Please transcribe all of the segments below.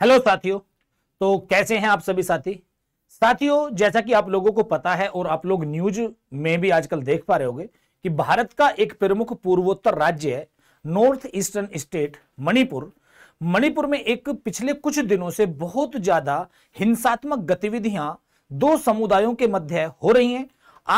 hello साथियों तो कैसे हैं आप सभी साथी साथियों जैसा कि आप लोगों को पता है और आप लोग न्यूज में भी आजकल देख पा रहे होंगे कि भारत का एक प्रमुख पूर्वोत्तर राज्य है north eastern state Manipur Manipur में एक पिछले कुछ दिनों से बहुत ज्यादा हिंसात्मक गतिविधियां दो समुदायों के मध्य हो रही हैं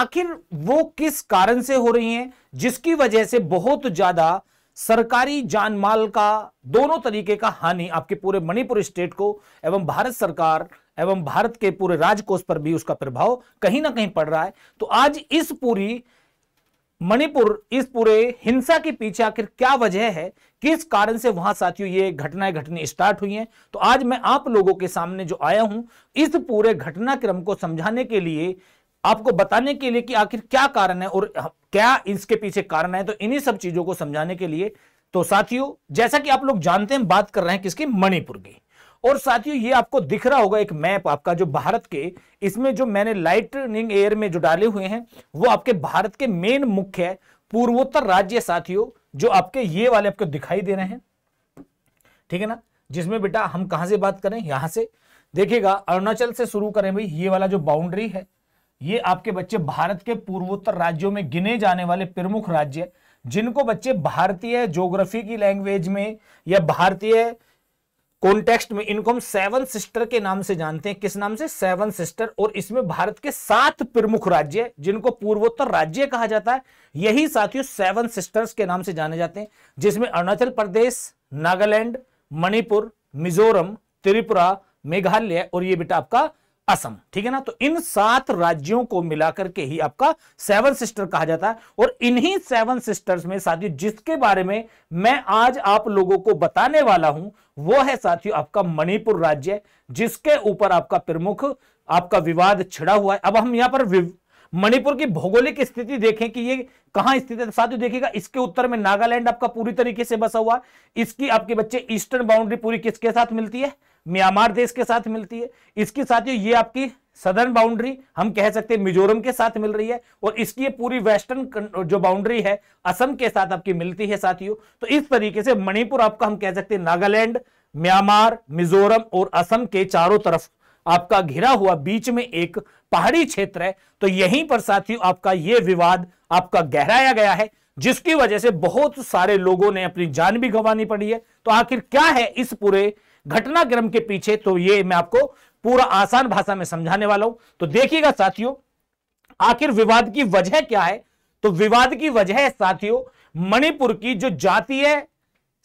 आखिर वो किस कारण से हो रही हैं जिसकी वजह से बहुत ज्यादा सरकारी जानमाल का दोनों तरीके का हानि आपके पूरे मणिपुर स्टेट को एवं भारत सरकार एवं भारत के पूरे राजकोष पर भी उसका प्रभाव कहीं ना कहीं पड़ रहा है तो आज इस पूरी मणिपुर इस पूरे हिंसा के पीछे आखिर क्या वजह है किस कारण से वहां साथियों ये घटनाएं घटनी स्टार्ट हुई हैं तो आज मैं आप लोगों के सामने जो आया हूं इस पूरे घटनाक्रम को समझाने के लिए आपको बताने के लिए कि आखिर क्या कारण है और क्या इसके पीछे कारण है तो इन्हीं सब चीजों को समझाने के लिए तो साथियों जैसा कि आप लोग जानते हैं बात कर रहे हैं किसकी मणिपुर की और साथियों ये आपको दिख रहा होगा एक मैप आपका जो भारत के इसमें जो मैंने लाइटनिंग एयर में जो डाले हुए हैं वो आपके भारत के मेन मुख्य पूर्वोत्तर राज्य साथियों जो आपके ये वाले आपको दिखाई दे रहे हैं ठीक है ना जिसमें बेटा हम कहां से बात करें यहां से देखिएगा अरुणाचल से शुरू करें भाई ये वाला जो बाउंड्री है ये आपके बच्चे भारत के पूर्वोत्तर राज्यों में गिने जाने वाले प्रमुख राज्य जिनको बच्चे भारतीय ज्योग्राफी की लैंग्वेज में या भारतीय कॉन्टेक्स्ट में इनको हम सेवन सिस्टर के नाम से जानते हैं किस नाम से सेवन सिस्टर और इसमें भारत के सात प्रमुख राज्य जिनको पूर्वोत्तर राज्य कहा जाता है यही साथियों सेवन सिस्टर्स के नाम से जाने जाते हैं जिसमें अरुणाचल प्रदेश नागालैंड मणिपुर मिजोरम त्रिपुरा मेघालय और ये बेटा आपका असम ठीक है ना तो इन सात राज्यों को मिलाकर के ही आपका सेवन सिस्टर कहा जाता है और इन्हीं सेवन सिस्टर्स में साथियों जिसके बारे में मैं आज आप लोगों को बताने वाला हूं वो है साथियों आपका मणिपुर राज्य जिसके ऊपर आपका प्रमुख आपका विवाद छिड़ा हुआ है अब हम यहां पर मणिपुर की भौगोलिक स्थिति देखें कि ये कहां स्थित है तो साथियों देखिएगा इसके उत्तर में नागालैंड आपका पूरी तरीके से बसा हुआ इसकी आपके बच्चे ईस्टर्न बाउंड्री पूरी किसके साथ मिलती है म्यांमार देश के साथ मिलती है इसके साथ ये आपकी सदर्न बाउंड्री हम कह सकते हैं मिजोरम के साथ मिल रही है और इसकी ये पूरी वेस्टर्न जो बाउंड्री है असम के साथ आपकी मिलती है साथियों तो इस तरीके से मणिपुर आपका हम कह सकते हैं नागालैंड म्यांमार मिजोरम और असम के चारों तरफ आपका घिरा हुआ बीच में एक पहाड़ी क्षेत्र है तो यहीं पर साथियों आपका ये विवाद आपका गहराया गया है जिसकी वजह से बहुत सारे लोगों ने अपनी जान भी गंवानी पड़ी है तो आखिर क्या है इस पूरे घटनाक्रम के पीछे तो ये मैं आपको पूरा आसान भाषा में समझाने वाला हूं तो देखिएगा साथियों आखिर विवाद की वजह क्या है तो विवाद की वजह साथियों मणिपुर की जो जातीय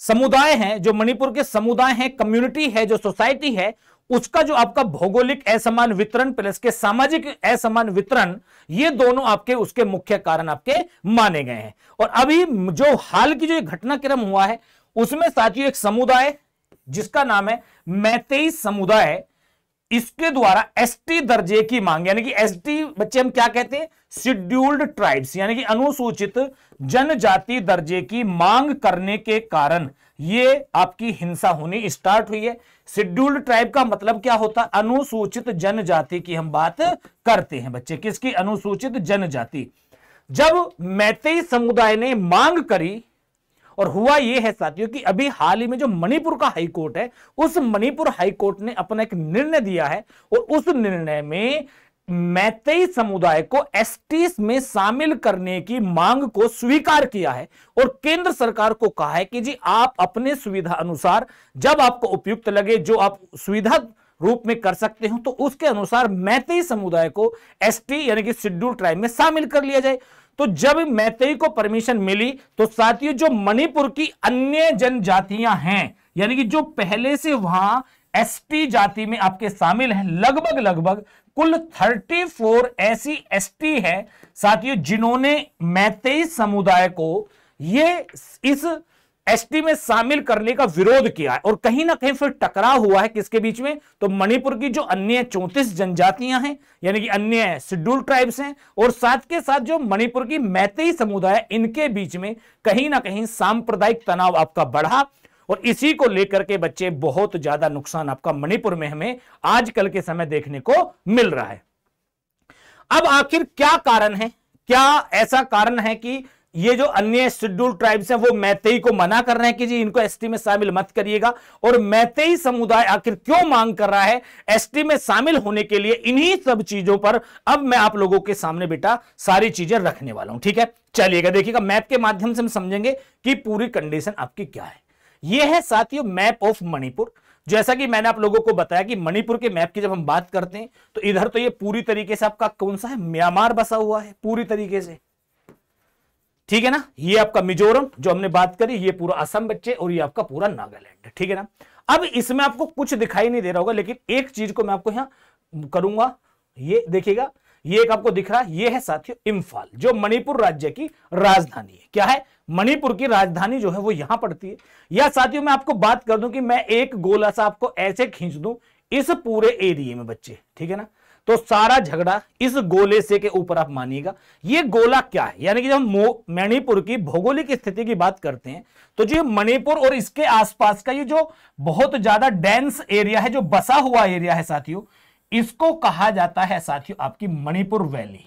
समुदाय है जो मणिपुर के समुदाय है कम्युनिटी है जो सोसाइटी है उसका जो आपका भौगोलिक असमान वितरण प्लस के सामाजिक असमान वितरण ये दोनों आपके उसके मुख्य कारण आपके माने गए हैं और अभी जो हाल की जो घटनाक्रम हुआ है उसमें साथियों एक समुदाय जिसका नाम है मैतेई समुदाय इसके द्वारा एसटी दर्जे की मांग यानी कि एसटी बच्चे हम क्या कहते हैं शेड्यूल्ड ट्राइब्स यानी कि अनुसूचित जनजाति दर्जे की मांग करने के कारण ये आपकी हिंसा होनी स्टार्ट हुई है शेड्यूल्ड ट्राइब का मतलब क्या होता है अनुसूचित जनजाति की हम बात करते हैं बच्चे किसकी अनुसूचित जनजाति जब मैते समुदाय ने मांग करी और हुआ यह है साथियों कि अभी हाल ही में जो मणिपुर का हाई कोर्ट है उस मणिपुर हाई कोर्ट ने अपना एक निर्णय दिया है और उस निर्णय में मैतई समुदाय को एसटीस में शामिल करने की मांग को स्वीकार किया है और केंद्र सरकार को कहा है कि जी आप अपने सुविधा अनुसार जब आपको उपयुक्त लगे जो आप सुविधा रूप में कर सकते हो तो उसके अनुसार मैतई समुदाय को एसटी यानी कि शेड्यूल ट्राइब में शामिल कर लिया जाए तो जब मैत्री को परमिशन मिली तो साथियों जो मणिपुर की अन्य जनजातियां हैं यानी कि जो पहले से वहां एसटी जाति में आपके शामिल हैं लगभग लगभग कुल 34 ऐसी एसटी है साथियों जिन्होंने मैत्री समुदाय को ये इस एसटी में शामिल करने का विरोध किया है और कहीं ना कहीं फिर टकराव हुआ है किसके बीच में तो मणिपुर की जो अन्य चौंतीस जनजातियां हैं यानी कि अन्य शेड्यूल ट्राइब्स हैं और साथ के साथ जो मणिपुर की मैतेई समुदाय इनके बीच में कहीं ना कहीं सांप्रदायिक तनाव आपका बढ़ा और इसी को लेकर के बच्चे बहुत ज्यादा नुकसान आपका मणिपुर में हमें आजकल के समय देखने को मिल रहा है अब आखिर क्या कारण है क्या ऐसा कारण है कि ये जो अन्य शेड्यूल ट्राइब्स हैं वो मैतेई को मना कर रहे हैं कि जी इनको एसटी में शामिल मत करिएगा और मैतेई समुदाय आखिर क्यों मांग कर रहा है एसटी में शामिल होने के लिए इन्हीं सब चीजों पर अब मैं आप लोगों के सामने बेटा सारी चीजें रखने वाला हूं ठीक है चलिएगा देखिएगा मैप के माध्यम से हम समझेंगे कि पूरी कंडीशन आपकी क्या है यह है साथियों मैप ऑफ मणिपुर जैसा कि मैंने आप लोगों को बताया कि मणिपुर के मैप की जब हम बात करते हैं तो इधर तो ये पूरी तरीके से आपका कौन सा है म्यांमार बसा हुआ है पूरी तरीके से ठीक है ना ये आपका मिजोरम जो हमने बात करी ये पूरा असम बच्चे और ये आपका पूरा नागालैंड ठीक है ना अब इसमें आपको कुछ दिखाई नहीं दे रहा होगा लेकिन एक चीज को मैं आपको यहाँ करूंगा ये देखिएगा ये एक आपको दिख रहा है ये है साथियों इम्फाल जो मणिपुर राज्य की राजधानी है क्या है मणिपुर की राजधानी जो है वो यहां पड़ती है या साथियों मैं आपको बात कर दूं कि मैं एक गोला सा आपको ऐसे खींच दूं इस पूरे एरिया में बच्चे ठीक है ना तो सारा झगड़ा इस गोले से के ऊपर आप मानिएगा ये गोला क्या है यानी कि जब हम मणिपुर की भौगोलिक स्थिति की बात करते हैं तो जो मणिपुर और इसके आसपास का ये जो बहुत ज्यादा डेंस एरिया है जो बसा हुआ एरिया है साथियों इसको कहा जाता है साथियों आपकी मणिपुर वैली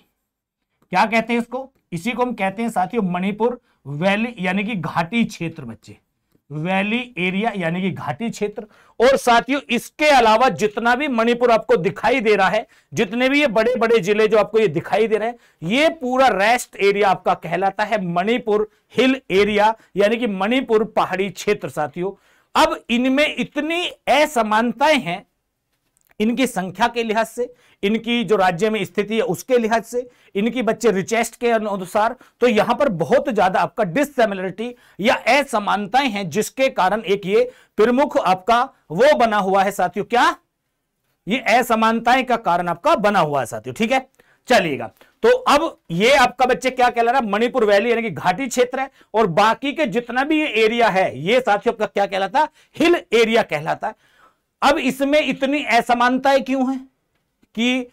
क्या कहते हैं इसको इसी को हम कहते हैं साथियों मणिपुर वैली यानी कि घाटी क्षेत्र बच्चे वैली एरिया यानी कि घाटी क्षेत्र और साथियों इसके अलावा जितना भी मणिपुर आपको दिखाई दे रहा है जितने भी ये बड़े बड़े जिले जो आपको ये दिखाई दे रहे हैं ये पूरा रेस्ट एरिया आपका कहलाता है मणिपुर हिल एरिया यानी कि मणिपुर पहाड़ी क्षेत्र साथियों अब इनमें इतनी असमानताएं हैं इनकी संख्या के लिहाज से इनकी जो राज्य में स्थिति है उसके लिहाज से इनकी बच्चे रिचेस्ट के अनुसार तो यहां पर बहुत ज्यादा आपका डिसिमिलरिटी या असमानताएं हैं जिसके कारण एक ये प्रमुख आपका वो बना हुआ है साथियों क्या ये असमानताएं का कारण आपका बना हुआ है साथियों ठीक है चलिएगा तो अब ये आपका बच्चे क्या कहला रहा है मणिपुर वैली यानी कि घाटी क्षेत्र है और बाकी के जितना भी ये एरिया है ये साथियों आपका क्या कहलाता हिल एरिया कहलाता है अब इसमें इतनी असमानताएं क्यों है कि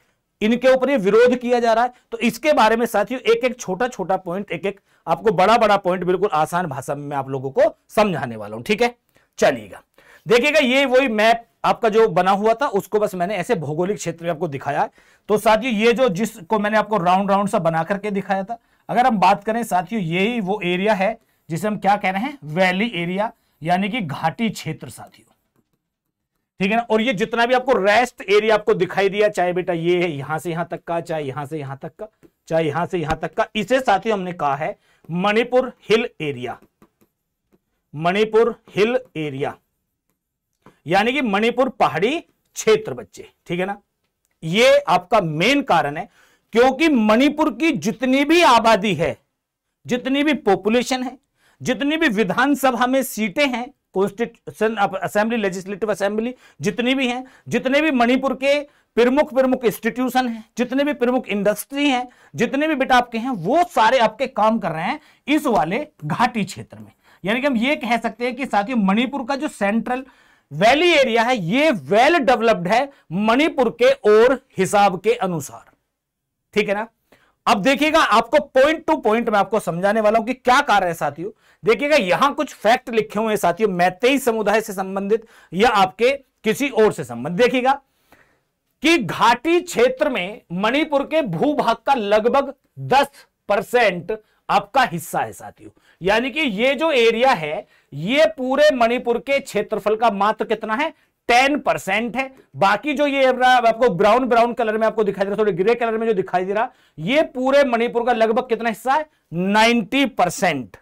इनके ऊपर ये विरोध किया जा रहा है तो इसके बारे में साथियों एक एक छोटा छोटा पॉइंट एक एक आपको बड़ा बड़ा पॉइंट बिल्कुल आसान भाषा में आप लोगों को समझाने वाला हूं ठीक है चलिएगा देखिएगा ये वही मैप आपका जो बना हुआ था उसको बस मैंने ऐसे भौगोलिक क्षेत्र में आपको दिखाया तो साथियों ये जो जिसको मैंने आपको राउंड राउंड सा बना करके दिखाया था अगर हम बात करें साथियों यही वो एरिया है जिसे हम क्या कह रहे हैं वैली एरिया यानी कि घाटी क्षेत्र साथियों ठीक है ना और ये जितना भी आपको रेस्ट एरिया आपको दिखाई दिया चाहे बेटा ये है यहां से यहां तक का चाहे यहां से यहां तक का चाहे यहां से यहां तक का इसे ही हमने कहा है Manipur hill area Manipur hill area यानी कि मणिपुर पहाड़ी क्षेत्र बच्चे ठीक है ना ये आपका मेन कारण है क्योंकि मणिपुर की जितनी भी आबादी है जितनी भी पॉपुलेशन है जितनी भी विधानसभा में सीटें हैं कॉन्स्टिट्यूशन असेंबली लेजिस्लेटिव असेंबली जितनी भी हैं जितने भी मणिपुर के प्रमुख प्रमुख इंस्टीट्यूशन हैं जितने भी प्रमुख इंडस्ट्री हैं जितने भी बेटा आपके हैं वो सारे आपके काम कर रहे हैं इस वाले घाटी क्षेत्र में यानी कि हम ये कह सकते हैं कि साथियों मणिपुर का जो सेंट्रल वैली एरिया है ये वेल डेवलप्ड है मणिपुर के और हिसाब के अनुसार ठीक है ना अब देखिएगा आपको पॉइंट टू पॉइंट मैं आपको समझाने वाला हूं कि क्या कार्य है साथियों देखिएगा यहां कुछ फैक्ट लिखे हुए हैं साथियों मैतेई समुदाय से संबंधित या आपके किसी और से संबंधित देखिएगा कि घाटी क्षेत्र में मणिपुर के भूभाग का लगभग 10 परसेंट आपका हिस्सा है साथियों यानी कि ये जो एरिया है ये पूरे मणिपुर के क्षेत्रफल का मात्र कितना है टेन परसेंट है बाकी जो ये आपको ब्राउन ब्राउन कलर में आपको दिखाई दे रहा थोड़े ग्रे कलर में जो दिखाई दे रहा ये पूरे मणिपुर का लगभग कितना हिस्सा है नाइनटी परसेंट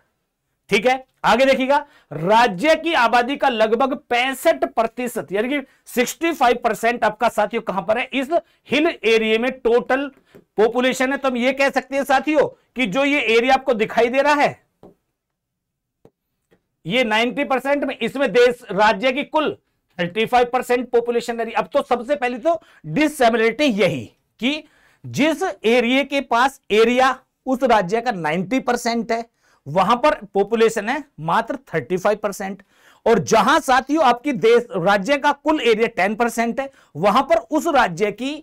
ठीक है आगे देखिएगा राज्य की आबादी का लगभग पैंसठ प्रतिशत यानी कि सिक्सटी फाइव परसेंट आपका साथियों कहां पर है इस हिल एरिया में टोटल पॉपुलेशन है तो हम ये कह सकते हैं साथियों कि जो ये एरिया आपको दिखाई दे रहा है ये नाइनटी परसेंट में इसमें देश राज्य की कुल फाइव परसेंट पॉपुलेशन है अब तो सबसे पहले तो डिसमिलिटी यही कि जिस एरिए के पास एरिया उस राज्य का नाइनटी परसेंट है वहां पर पॉपुलेशन है मात्र 35 परसेंट और जहां साथियों आपकी देश राज्य का कुल एरिया 10 परसेंट है वहां पर उस राज्य की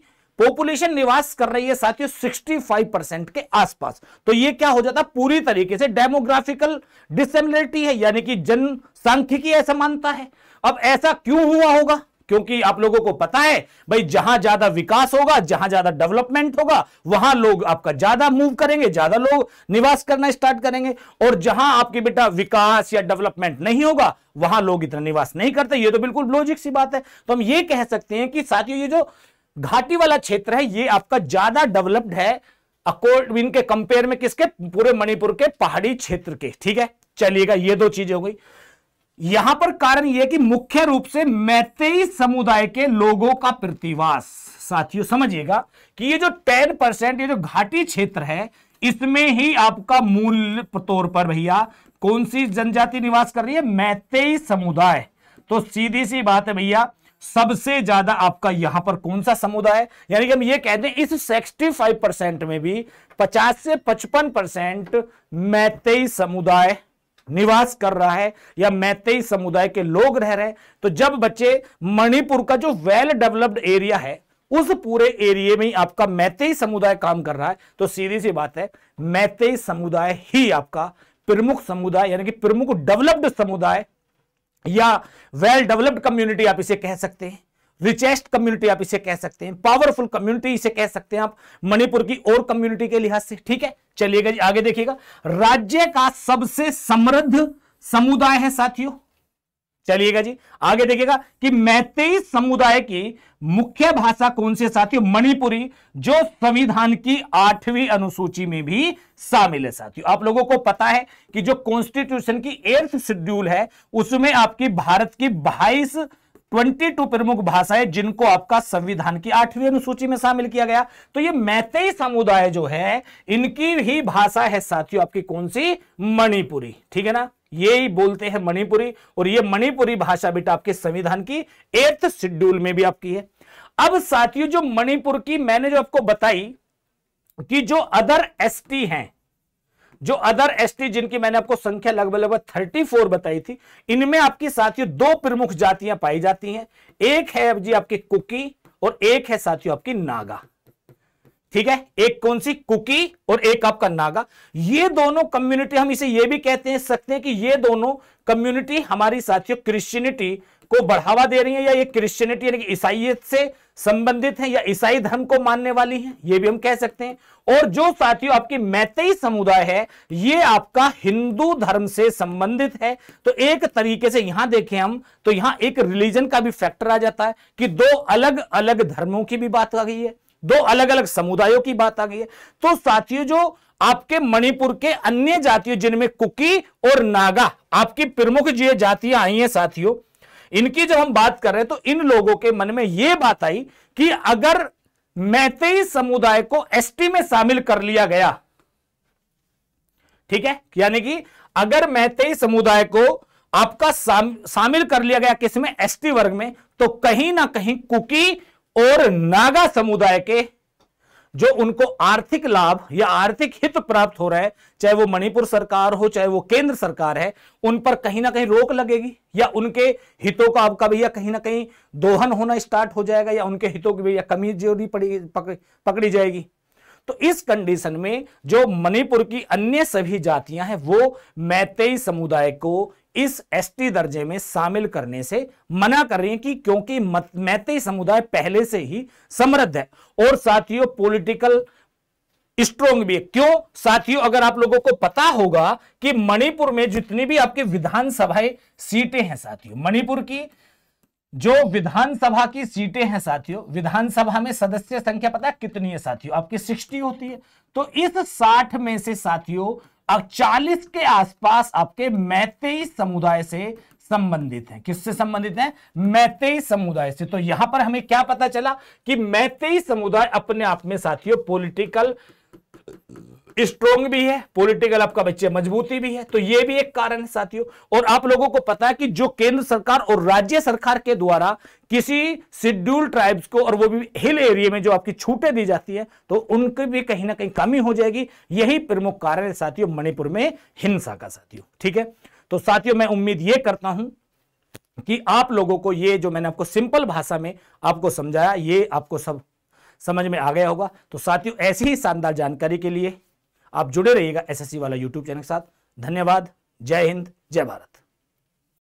पॉपुलेशन निवास कर रही है साथियों 65 परसेंट के आसपास तो ये क्या हो जाता पूरी तरीके से डेमोग्राफिकल डिसेबिलिटी है यानी कि जनसंख्यिकीय असमानता है अब ऐसा क्यों हुआ होगा क्योंकि आप लोगों को पता है भाई जहां ज्यादा विकास होगा जहां ज्यादा डेवलपमेंट होगा वहां लोग आपका ज्यादा मूव करेंगे ज्यादा लोग निवास करना स्टार्ट करेंगे और जहां आपके बेटा विकास या डेवलपमेंट नहीं होगा वहां लोग इतना निवास नहीं करते ये तो बिल्कुल लॉजिक सी बात है तो हम ये कह सकते हैं कि साथियों ये जो घाटी वाला क्षेत्र है ये आपका ज्यादा डेवलप्ड है अकोर्ड इनके कंपेयर में किसके पूरे मणिपुर के पहाड़ी क्षेत्र के ठीक है चलिएगा ये दो चीजें हो गई यहां पर कारण यह कि मुख्य रूप से मैतेई समुदाय के लोगों का प्रतिवास साथियों समझिएगा कि ये जो टेन परसेंट ये जो घाटी क्षेत्र है इसमें ही आपका मूल तौर पर भैया कौन सी जनजाति निवास कर रही है मैतेई समुदाय तो सीधी सी बात है भैया सबसे ज्यादा आपका यहां पर कौन सा समुदाय यानी कि हम ये कहते हैं इस 65 परसेंट में भी 50 से 55 परसेंट मैतेई समुदाय निवास कर रहा है या मैतेई समुदाय के लोग रह रहे हैं तो जब बच्चे मणिपुर का जो वेल डेवलप्ड एरिया है उस पूरे एरिए में ही आपका मैतेई समुदाय काम कर रहा है तो सीधी सी बात है मैतेई समुदाय ही आपका प्रमुख समुदाय यानी कि प्रमुख डेवलप्ड समुदाय या वेल डेवलप्ड कम्युनिटी आप इसे कह सकते हैं रिचेस्ट कम्युनिटी आप इसे कह सकते हैं पावरफुल कम्युनिटी इसे कह सकते हैं आप मणिपुर की और कम्युनिटी के लिहाज से ठीक है चलिएगा जी आगे देखिएगा राज्य का सबसे समृद्ध समुदाय है साथियों चलिएगा जी आगे देखिएगा कि मैतेई समुदाय की मुख्य भाषा कौन सी साथियों मणिपुरी जो संविधान की आठवीं अनुसूची में भी शामिल है साथियों आप लोगों को पता है कि जो कॉन्स्टिट्यूशन की एर्थ शेड्यूल है उसमें आपकी भारत की बाईस 22 प्रमुख भाषाएं जिनको आपका संविधान की आठवीं अनुसूची में शामिल किया गया तो ये मैतई समुदाय जो है इनकी ही भाषा है साथियों आपकी कौन सी मणिपुरी ठीक है ना ये ही बोलते हैं मणिपुरी और ये मणिपुरी भाषा बेटा आपके संविधान की एर्थ शेड्यूल में भी आपकी है अब साथियों जो मणिपुर की मैंने जो आपको बताई कि जो अदर एसटी हैं जो अदर एसटी जिनकी मैंने आपको संख्या लगभग लगभग थर्टी फोर बताई थी इनमें आपकी साथियों दो प्रमुख जातियां पाई जाती हैं एक है जी आपकी कुकी और एक है साथियों आपकी नागा ठीक है एक कौन सी कुकी और एक आपका नागा ये दोनों कम्युनिटी हम इसे ये भी कहते हैं सकते हैं कि ये दोनों कम्युनिटी हमारी साथियों क्रिश्चियनिटी को बढ़ावा दे रही है या ये क्रिश्चियनिटी यानी कि ईसाइत से संबंधित हैं या ईसाई धर्म को मानने वाली हैं ये भी हम कह सकते हैं और जो साथियों आपकी मैतई समुदाय है ये आपका हिंदू धर्म से संबंधित है तो एक तरीके से यहां देखें हम तो यहां एक रिलीजन का भी फैक्टर आ जाता है कि दो अलग अलग धर्मों की भी बात आ गई है दो अलग अलग समुदायों की बात आ गई है तो साथियों जो आपके मणिपुर के अन्य जातियों जिनमें कुकी और नागा आपकी प्रमुख जो जातियां आई हैं साथियों इनकी जब हम बात कर रहे हैं तो इन लोगों के मन में यह बात आई कि अगर मैतेई समुदाय को एसटी में शामिल कर लिया गया ठीक है यानी कि अगर मैतेई समुदाय को आपका शामिल कर लिया गया किसमें एसटी वर्ग में तो कहीं ना कहीं कुकी और नागा समुदाय के जो उनको आर्थिक लाभ या आर्थिक हित प्राप्त हो रहा है चाहे वो मणिपुर सरकार हो चाहे वो केंद्र सरकार है उन पर कहीं ना कहीं रोक लगेगी या उनके हितों का आपका भैया कहीं ना कहीं दोहन होना स्टार्ट हो जाएगा या उनके हितों की भैया कमी जोड़ी पड़ी पकड़ी जाएगी तो इस कंडीशन में जो मणिपुर की अन्य सभी जातियां हैं वो मैतेई समुदाय को इस एसटी दर्जे में शामिल करने से मना कर रही है कि क्योंकि मैते समुदाय पहले से ही समृद्ध है और साथियों पॉलिटिकल स्ट्रोंग भी है क्यों साथियों अगर आप लोगों को पता होगा कि मणिपुर में जितनी भी आपकी विधानसभा सीटें हैं साथियों मणिपुर की जो विधानसभा की सीटें हैं साथियों विधानसभा में सदस्य संख्या पता कितनी है साथियों आपकी 60 होती है तो इस 60 में से साथियों 40 के आसपास आपके मैतेई समुदाय से संबंधित हैं किससे संबंधित हैं मैतेई समुदाय से तो यहां पर हमें क्या पता चला कि मैतेई समुदाय अपने आप में साथियों पॉलिटिकल स्ट्रोंग भी है पॉलिटिकल आपका बच्चे मजबूती भी है तो ये भी एक कारण है साथियों और आप लोगों को पता है कि जो केंद्र सरकार और राज्य सरकार के द्वारा किसी शेड्यूल ट्राइब्स को और वो भी हिल एरिया में जो आपकी छूटें दी जाती है तो उनकी भी कहीं ना कहीं कमी हो जाएगी यही प्रमुख कारण है साथियों मणिपुर में हिंसा का साथियों ठीक है तो साथियों मैं उम्मीद ये करता हूं कि आप लोगों को ये जो मैंने आपको सिंपल भाषा में आपको समझाया ये आपको सब समझ में आ गया होगा तो साथियों ऐसी ही शानदार जानकारी के लिए आप जुड़े रहिएगा एसएससी वाला यूट्यूब चैनल के साथ धन्यवाद जय हिंद जय भारत